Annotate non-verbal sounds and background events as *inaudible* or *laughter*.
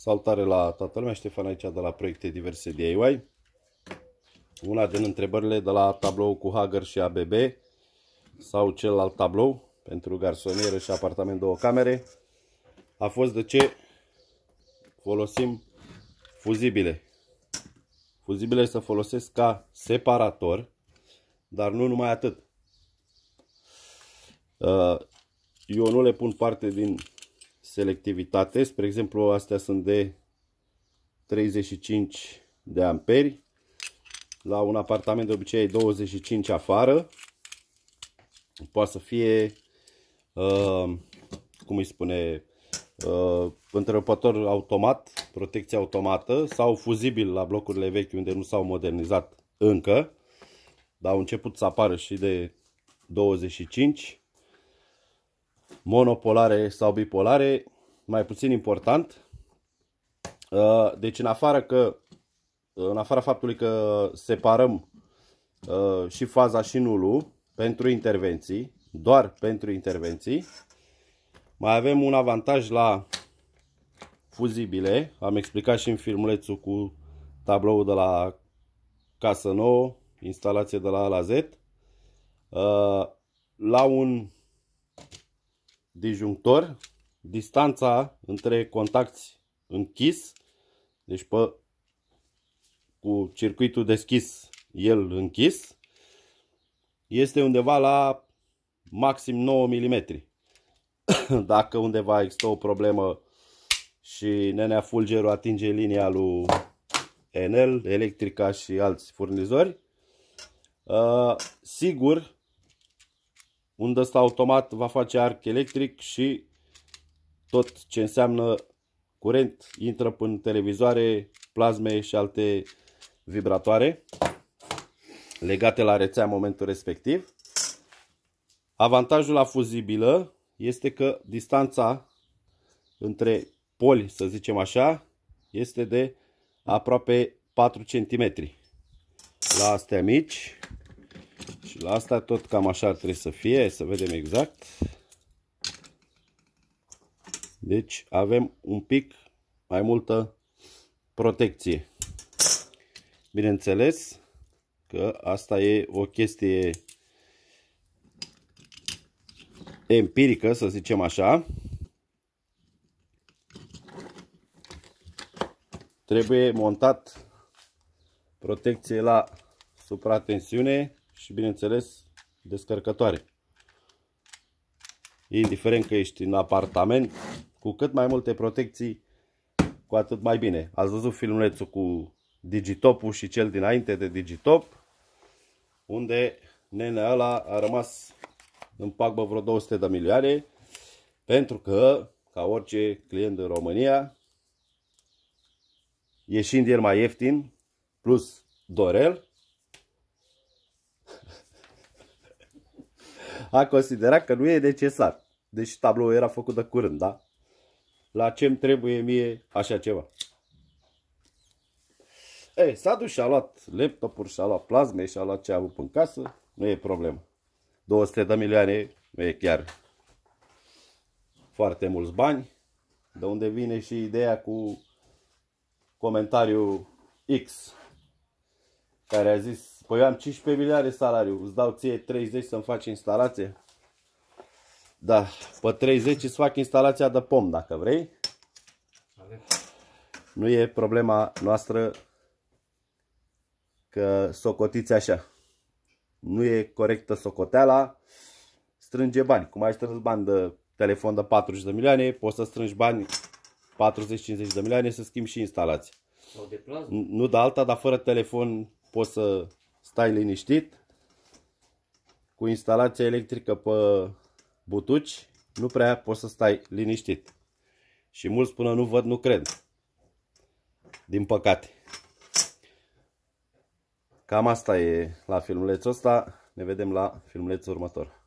Salutare la toată lumea, Ștefan aici de la proiecte diverse DIY. Una din întrebările de la tablou cu Hager și ABB sau celălalt tablou pentru garsonieră și apartament două camere a fost de ce folosim fuzibile. Fuzibile se folosesc ca separator, dar nu numai atât. Uh, eu nu le pun parte din selectivitate. Spre exemplu, astea sunt de 35 de amperi. La un apartament de obicei 25 afară. Poate să fie, uh, cum îi spune, uh, întrerupător automat, protecție automată sau fuzibil la blocurile vechi unde nu s-au modernizat încă. Dar au început să apară și de 25 monopolare sau bipolare, mai puțin important. Uh, deci în afară, că, uh, în afara faptului că separăm uh, și faza și nulul pentru intervenții, doar pentru intervenții, mai avem un avantaj la fuzibile. Am explicat și în filmulețul cu tabloul de la casă nouă, instalație de la A la Z. La un disjunctor, distanța între contacti închis, deci pe, cu circuitul deschis el închis, este undeva la maxim 9 mm. *coughs* Dacă undeva există o problemă și nenea fulgerul atinge linia lui Enel, Electrica și alți furnizori, uh, sigur unde ăsta automat va face arc electric și tot ce înseamnă curent intră în televizoare, plasme și alte vibratoare legate la rețea în momentul respectiv. Avantajul la fuzibilă este că distanța între poli, să zicem așa, este de aproape 4 cm. La astea mici și la asta tot cam așa ar trebui să fie, să vedem exact. Deci avem un pic mai multă protecție. Bineînțeles că asta e o chestie empirică, să zicem așa. Trebuie montat protecție la supratensiune și bineînțeles descărcătoare. Indiferent că ești în apartament, cu cât mai multe protecții, cu atât mai bine. Ați văzut filmulețul cu Digitopul și cel dinainte de Digitop, unde nenea ăla a rămas în pagbă vreo 200 de milioane, pentru că, ca orice client în România, ieșind el mai ieftin, plus Dorel, a considerat că nu e necesar. Deci tabloul era făcut de curând, da? La ce mi trebuie mie așa ceva? Ei, s-a dus și a luat laptopuri, și a luat plasme, și a luat ce a avut în casă. Nu e problemă. 200 de milioane nu e chiar foarte mulți bani. De unde vine și ideea cu comentariul X, care a zis Păi eu am 15 miliarde salariu, îți dau ție 30 să-mi faci instalație? Da, pe 30 îți fac instalația de pom dacă vrei. Nu e problema noastră că socotiți așa. Nu e corectă socoteala, strânge bani. Cum ai strâns bani de telefon de 40 de milioane, poți să strângi bani 40-50 de milioane să schimbi și instalații. Sau de plasmă? Nu de alta, dar fără telefon poți să stai liniștit cu instalația electrică pe butuci, nu prea poți să stai liniștit. Și mulți până nu văd, nu cred. Din păcate. Cam asta e la filmulețul ăsta. Ne vedem la filmulețul următor.